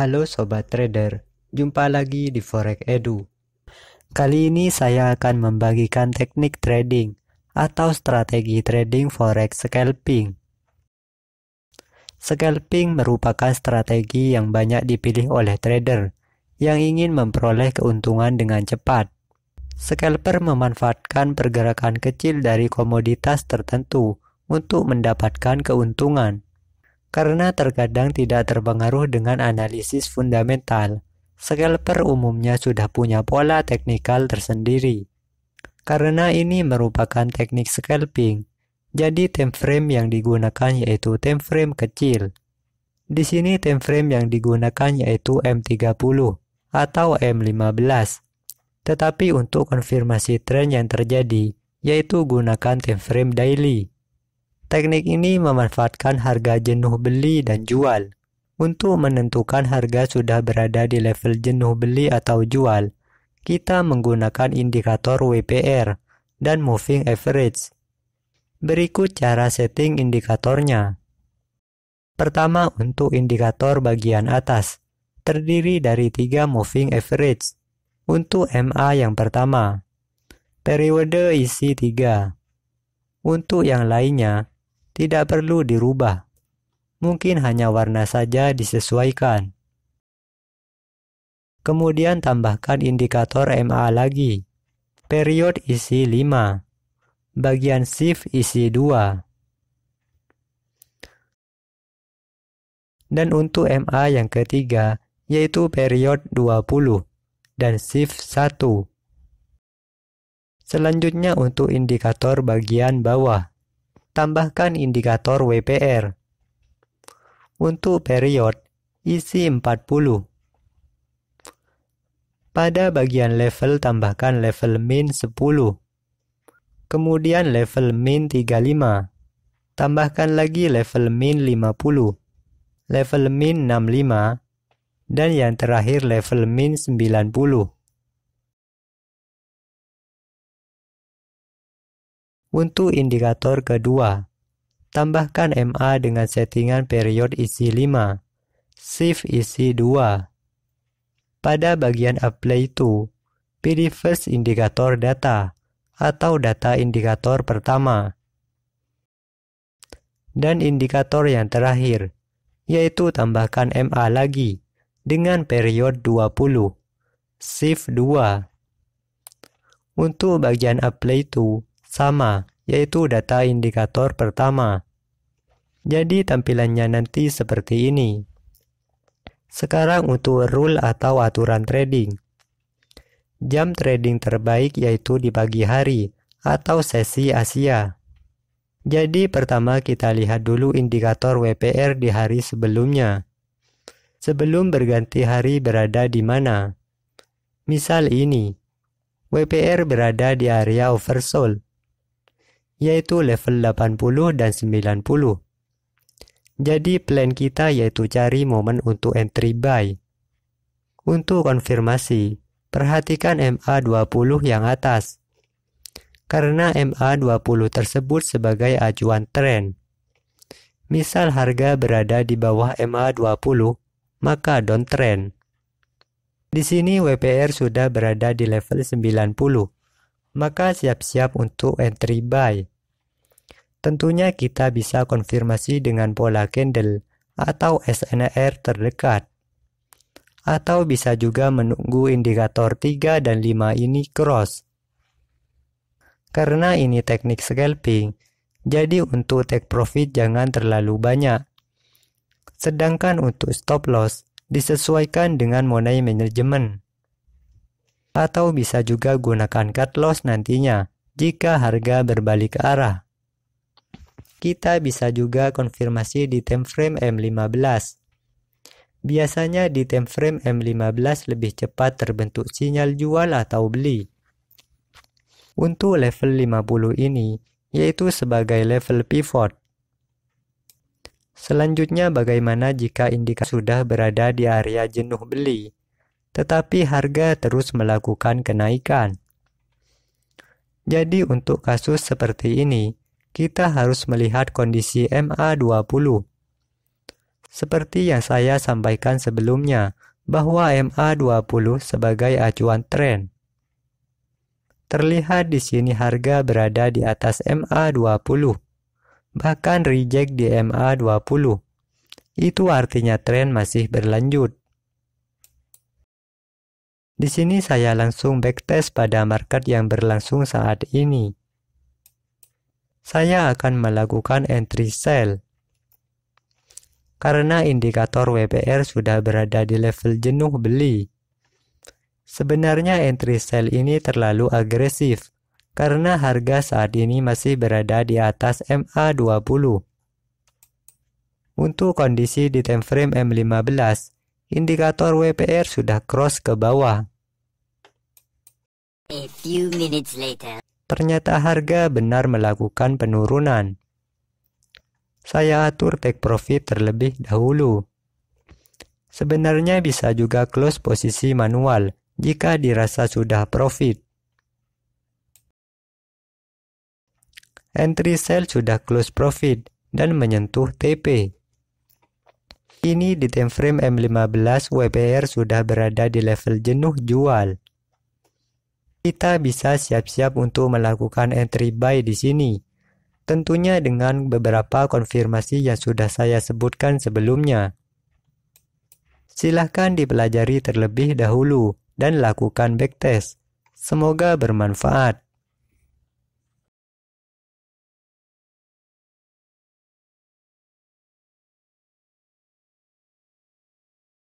Halo Sobat Trader, jumpa lagi di Forex Edu. Kali ini saya akan membagikan teknik trading atau strategi trading forex scalping. Scalping merupakan strategi yang banyak dipilih oleh trader yang ingin memperoleh keuntungan dengan cepat. Scalper memanfaatkan pergerakan kecil dari komoditas tertentu untuk mendapatkan keuntungan karena terkadang tidak terpengaruh dengan analisis fundamental. Scalper umumnya sudah punya pola teknikal tersendiri. Karena ini merupakan teknik scalping, jadi time frame yang digunakan yaitu time frame kecil. Di sini time frame yang digunakan yaitu M30 atau M15. Tetapi untuk konfirmasi tren yang terjadi, yaitu gunakan time frame daily. Teknik ini memanfaatkan harga jenuh beli dan jual untuk menentukan harga sudah berada di level jenuh beli atau jual. Kita menggunakan indikator WPR dan moving average. Berikut cara setting indikatornya. Pertama, untuk indikator bagian atas, terdiri dari tiga moving average. Untuk MA yang pertama, periode isi 3. Untuk yang lainnya, tidak perlu dirubah. Mungkin hanya warna saja disesuaikan. Kemudian tambahkan indikator MA lagi. Period isi 5. Bagian shift isi 2. Dan untuk MA yang ketiga, yaitu period 20 dan shift 1. Selanjutnya untuk indikator bagian bawah, tambahkan indikator WPR. Untuk period, isi 40. Pada bagian level tambahkan level min 10. Kemudian level min 35. Tambahkan lagi level min 50. Level min 65 dan yang terakhir level min 90. Untuk indikator kedua, tambahkan MA dengan settingan period isi 5, shift isi 2. Pada bagian apply to, pilih first indikator data atau data indikator pertama. Dan indikator yang terakhir, yaitu tambahkan MA lagi dengan period 20, shift 2. Untuk bagian apply to, sama, yaitu data indikator pertama. Jadi tampilannya nanti seperti ini. Sekarang untuk rule atau aturan trading. Jam trading terbaik yaitu di pagi hari atau sesi Asia. Jadi pertama kita lihat dulu indikator WPR di hari sebelumnya. Sebelum berganti hari berada di mana? Misal ini, WPR berada di area oversold yaitu level 80 dan 90. Jadi plan kita yaitu cari momen untuk entry buy. Untuk konfirmasi, perhatikan MA20 yang atas. Karena MA20 tersebut sebagai acuan tren. Misal harga berada di bawah MA20, maka downtrend. Di sini WPR sudah berada di level 90 maka siap-siap untuk entry buy. Tentunya kita bisa konfirmasi dengan pola candle atau SNR terdekat. Atau bisa juga menunggu indikator 3 dan 5 ini cross. Karena ini teknik scalping, jadi untuk take profit jangan terlalu banyak. Sedangkan untuk stop loss, disesuaikan dengan money management atau bisa juga gunakan cut loss nantinya jika harga berbalik arah. Kita bisa juga konfirmasi di time frame M15. Biasanya di time frame M15 lebih cepat terbentuk sinyal jual atau beli. Untuk level 50 ini, yaitu sebagai level pivot. Selanjutnya bagaimana jika indikator sudah berada di area jenuh beli? tetapi harga terus melakukan kenaikan. Jadi untuk kasus seperti ini, kita harus melihat kondisi MA20. Seperti yang saya sampaikan sebelumnya, bahwa MA20 sebagai acuan tren. Terlihat di sini harga berada di atas MA20, bahkan reject di MA20. Itu artinya tren masih berlanjut. Di sini saya langsung backtest pada market yang berlangsung saat ini. Saya akan melakukan entry sell. Karena indikator WPR sudah berada di level jenuh beli. Sebenarnya entry sell ini terlalu agresif karena harga saat ini masih berada di atas MA20. Untuk kondisi di time frame M15, Indikator WPR sudah cross ke bawah. A few minutes later. Ternyata harga benar melakukan penurunan. Saya atur take profit terlebih dahulu. Sebenarnya bisa juga close posisi manual jika dirasa sudah profit. Entry sell sudah close profit dan menyentuh TP. Kini di time frame M15 WPR sudah berada di level jenuh jual. Kita bisa siap-siap untuk melakukan entry buy di sini. Tentunya dengan beberapa konfirmasi yang sudah saya sebutkan sebelumnya. Silahkan dipelajari terlebih dahulu dan lakukan backtest. Semoga bermanfaat.